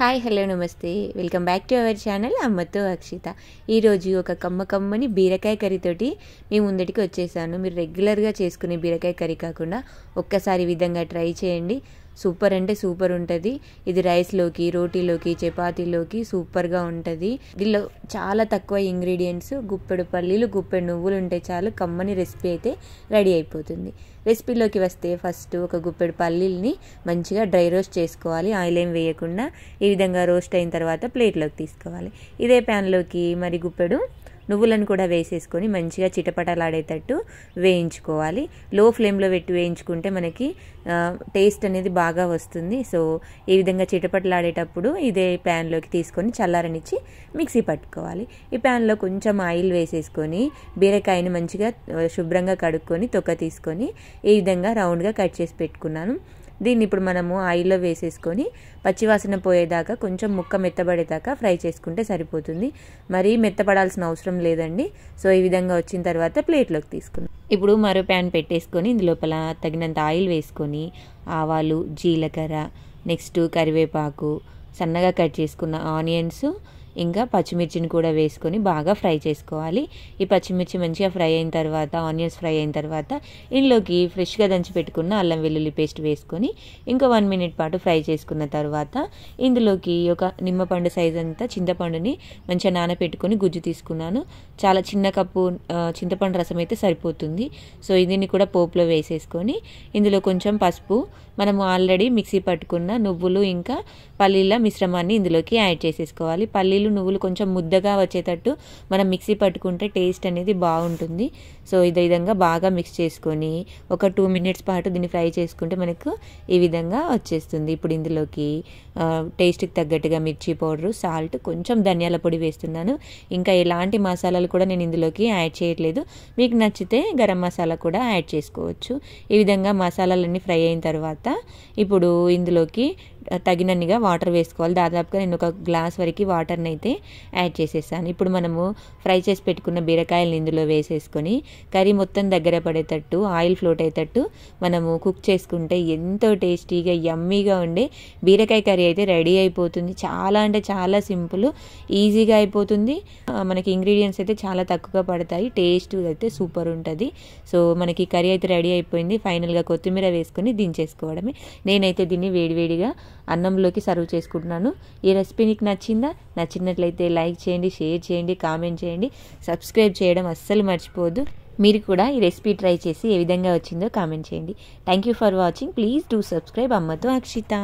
hi hello నమస్తే welcome back to our channel అమ్మతో అక్షిత ఈరోజు ఒక కమ్మ కమ్మని బీరకాయ కర్రీతోటి మీ ముందటికి వచ్చేసాను మీరు రెగ్యులర్గా చేసుకునే బీరకాయ కర్రీ కాకుండా ఒక్కసారి విధంగా ట్రై చేయండి సూపర్ అంటే సూపర్ ఉంటుంది ఇది రైస్లోకి రోటీలోకి చపాతీలోకి సూపర్గా ఉంటుంది దీనిలో చాలా తక్కువ ఇంగ్రీడియంట్స్ గుప్పెడు పల్లీలు గుప్పెడు నువ్వులు ఉంటే చాలు కమ్మని రెసిపీ అయితే రెడీ అయిపోతుంది రెసిపీలోకి వస్తే ఫస్ట్ ఒక గుప్పెడు పల్లీల్ని మంచిగా డ్రై రోస్ట్ చేసుకోవాలి ఆయిల్ ఏం వేయకుండా ఈ విధంగా రోస్ట్ అయిన తర్వాత ప్లేట్లోకి తీసుకోవాలి ఇదే ప్యాన్లోకి మరి గుప్పెడు నువ్వులను కూడా వేసేసుకొని మంచిగా చిటపటలాడేటట్టు వేయించుకోవాలి లో ఫ్లేమ్లో పెట్టి వేయించుకుంటే మనకి టేస్ట్ అనేది బాగా వస్తుంది సో ఈ విధంగా చిటపటలాడేటప్పుడు ఇదే ప్యాన్లోకి తీసుకొని చల్లారనిచ్చి మిక్సీ పట్టుకోవాలి ఈ ప్యాన్లో కొంచెం ఆయిల్ వేసేసుకొని బీరకాయని మంచిగా శుభ్రంగా కడుక్కొని తొక్క తీసుకొని ఈ విధంగా రౌండ్గా కట్ చేసి పెట్టుకున్నాను దీన్ని ఇప్పుడు మనము ఆయిల్లో వేసేసుకొని పచ్చివాసన పోయేదాకా కొంచెం ముక్క మెత్తబడేదాకా ఫ్రై చేసుకుంటే సరిపోతుంది మరీ మెత్తపడాల్సిన అవసరం లేదండి సో ఈ విధంగా వచ్చిన తర్వాత ప్లేట్లోకి తీసుకుందాం ఇప్పుడు మరో ప్యాన్ పెట్టేసుకొని ఇందులోపల తగినంత ఆయిల్ వేసుకొని ఆవాలు జీలకర్ర నెక్స్ట్ కరివేపాకు సన్నగా కట్ చేసుకున్న ఆనియన్స్ ఇంకా పచ్చిమిర్చిని కూడా వేసుకొని బాగా ఫ్రై చేసుకోవాలి ఈ పచ్చిమిర్చి మంచిగా ఫ్రై అయిన తర్వాత ఆనియన్స్ ఫ్రై అయిన తర్వాత ఇందులోకి ఫ్రెష్గా దంచి పెట్టుకున్న అల్లం వెల్లుల్లి పేస్ట్ వేసుకొని ఇంకా వన్ మినిట్ పాటు ఫ్రై చేసుకున్న తర్వాత ఇందులోకి ఒక నిమ్మపండు సైజ్ అంతా చింతపండుని మంచిగా నానబెట్టుకొని గుజ్జు తీసుకున్నాను చాలా చిన్న కప్పు చింతపండు రసం అయితే సరిపోతుంది సో దీన్ని కూడా పోపులో వేసేసుకొని ఇందులో కొంచెం పసుపు మనము ఆల్రెడీ మిక్సీ పట్టుకున్న నువ్వులు ఇంకా పల్లీల మిశ్రమాన్ని ఇందులోకి యాడ్ చేసేసుకోవాలి పల్లీ పల్లీలు నువ్వులు కొంచెం ముద్దగా వచ్చేటట్టు మనం మిక్సీ పట్టుకుంటే టేస్ట్ అనేది బాగుంటుంది సో ఇదే విధంగా బాగా మిక్స్ చేసుకొని ఒక టూ మినిట్స్ పాటు దీన్ని ఫ్రై చేసుకుంటే మనకు ఈ విధంగా వచ్చేస్తుంది ఇప్పుడు ఇందులోకి టేస్ట్కి తగ్గట్టుగా మిర్చి పౌడర్ సాల్ట్ కొంచెం ధనియాల పొడి వేస్తున్నాను ఇంకా ఎలాంటి మసాలాలు కూడా నేను ఇందులోకి యాడ్ చేయట్లేదు మీకు నచ్చితే గరం మసాలా కూడా యాడ్ చేసుకోవచ్చు ఈ విధంగా మసాలాలన్నీ ఫ్రై అయిన తర్వాత ఇప్పుడు ఇందులోకి తగినన్నిగా వాటర్ వేసుకోవాలి దాదాపుగా నేను ఒక గ్లాస్ వరకు వాటర్ని అయితే యాడ్ చేసేసాను ఇప్పుడు మనము ఫ్రై చేసి పెట్టుకున్న బీరకాయలను ఇందులో వేసేసుకొని కర్రీ మొత్తం దగ్గర పడేటట్టు ఆయిల్ ఫ్లోట్ అయ్యేటట్టు మనము కుక్ చేసుకుంటే ఎంతో టేస్టీగా యమ్మీగా ఉండే బీరకాయ కర్రీ అయితే రెడీ అయిపోతుంది చాలా అంటే చాలా సింపుల్ ఈజీగా అయిపోతుంది మనకి ఇంగ్రీడియంట్స్ అయితే చాలా తక్కువగా పడతాయి టేస్ట్ అయితే సూపర్ ఉంటుంది సో మనకి కర్రీ అయితే రెడీ అయిపోయింది ఫైనల్గా కొత్తిమీర వేసుకొని దించేసుకోవడమే నేనైతే దీన్ని వేడివేడిగా అన్నంలోకి సర్వ్ చేసుకుంటున్నాను ఈ రెసిపీ నీకు నచ్చిందా నచ్చినట్లయితే లైక్ చేయండి షేర్ చేయండి కామెంట్ చేయండి సబ్స్క్రైబ్ చేయడం అస్సలు మర్చిపోదు మీరు కూడా ఈ రెసిపీ ట్రై చేసి ఏ విధంగా వచ్చిందో కామెంట్ చేయండి thank you for watching please do subscribe అమ్మతో అక్షిత